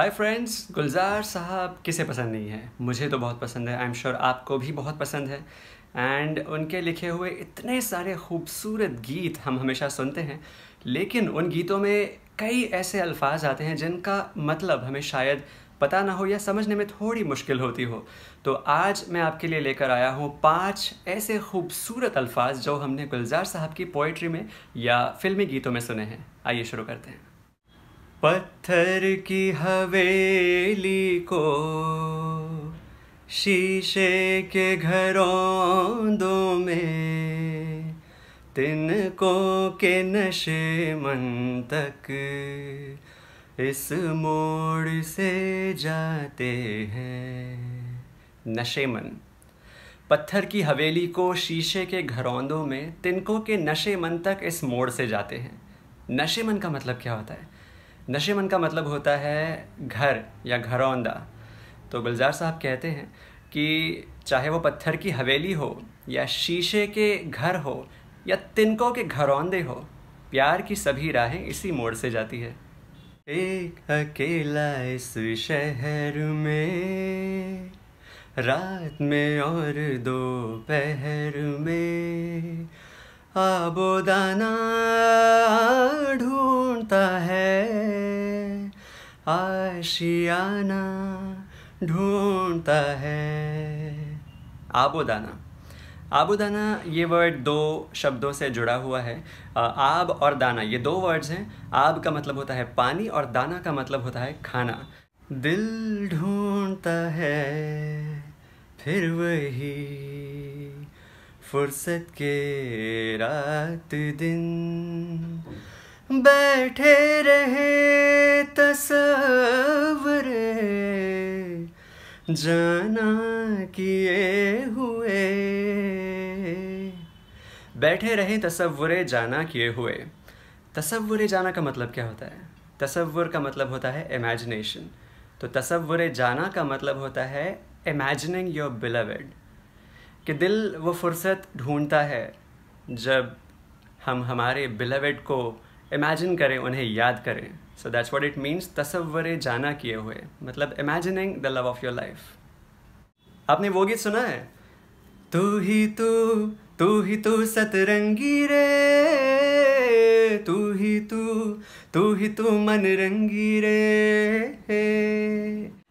hi friends गुलजार साहब किसे पसंद नहीं है मुझे तो बहुत पसंद है आई एम श्योर आपको भी बहुत पसंद है एंड उनके लिखे हुए इतने सारे खूबसूरत गीत हम हमेशा सुनते हैं लेकिन उन गीतों में कई ऐसे अल्फाज आते हैं जिनका मतलब हमें शायद पता ना हो या समझने में थोड़ी मुश्किल होती हो तो आज मैं आपके लिए लेकर आया हूँ पांच ऐसे खूबसूरत अल्फाज जो हमने गुलजार साहब की पोइट्री में या फिल्मी गीतों में सुने हैं आइए शुरू करते हैं पत्थर की हवेली को शीशे के घरोंदों में तिनको के नशे मन तक इस मोड़ से जाते हैं नशे मन पत्थर की हवेली को शीशे के घरौंदों में तिनको के नशे मन तक इस मोड़ से जाते हैं नशे मन का मतलब क्या होता है नशे मन का मतलब होता है घर या घरौंदा तो गुलजार साहब कहते हैं कि चाहे वो पत्थर की हवेली हो या शीशे के घर हो या तिनकों के घरौंदे हो प्यार की सभी राहें इसी मोड़ से जाती है एक अकेला इस शहर में रात में और दो पहर में आबोदाना ढूंढता है आशियाना ढूंढता है आबोदाना आबोदाना ये वर्ड दो शब्दों से जुड़ा हुआ है आब और दाना ये दो वर्ड्स हैं आब का मतलब होता है पानी और दाना का मतलब होता है खाना दिल ढूंढता है फिर वही फुर्सत के रात दिन बैठे रहे तसर जाना किए हुए बैठे रहे तस्वुर जाना किए हुए तस्वुर जाना का मतलब क्या होता है तस्वुर का मतलब होता है इमेजिनेशन तो तस्वुर जाना का मतलब होता है इमेजिनिंग योर बिलवड कि दिल वो फुर्सत ढूंढता है जब हम हमारे बिलवड को इमेजिन करें उन्हें याद करें so that's what it means तस्वर जाना किए हुए मतलब imagining the love of your life आपने वो गीत सुना है तू ही तू तू ही तू सतरंगी रे तू ही तू तू ही तू रंगी रे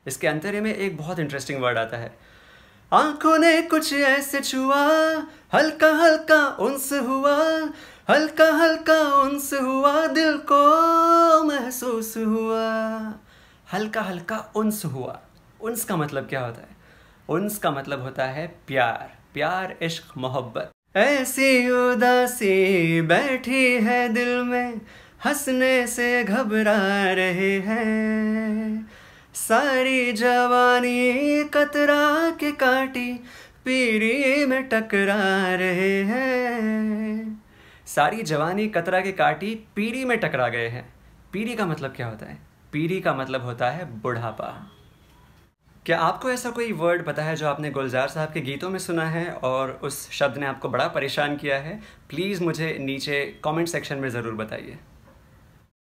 इसके अंतरे में एक बहुत इंटरेस्टिंग वर्ड आता है आंखों ने कुछ ऐसे छुआ हल्का हल्का उनसे हुआ हल्का हल्का उनसे हुआ दिल को महसूस हुआ हल्का हल्का उनस हुआ उनस का मतलब क्या होता है उनस का मतलब होता है प्यार प्यार इश्क मोहब्बत ऐसी उदासी बैठी है दिल में हंसने से घबरा रहे हैं सारी जवानी कतरा के काटी पीरी में टकरा रहे हैं सारी जवानी कतरा के काटी पीरी में टकरा गए हैं पीरी का मतलब क्या होता है पीरी का मतलब होता है बुढ़ापा क्या आपको ऐसा कोई वर्ड पता है जो आपने गुलजार साहब के गीतों में सुना है और उस शब्द ने आपको बड़ा परेशान किया है प्लीज़ मुझे नीचे कमेंट सेक्शन में ज़रूर बताइए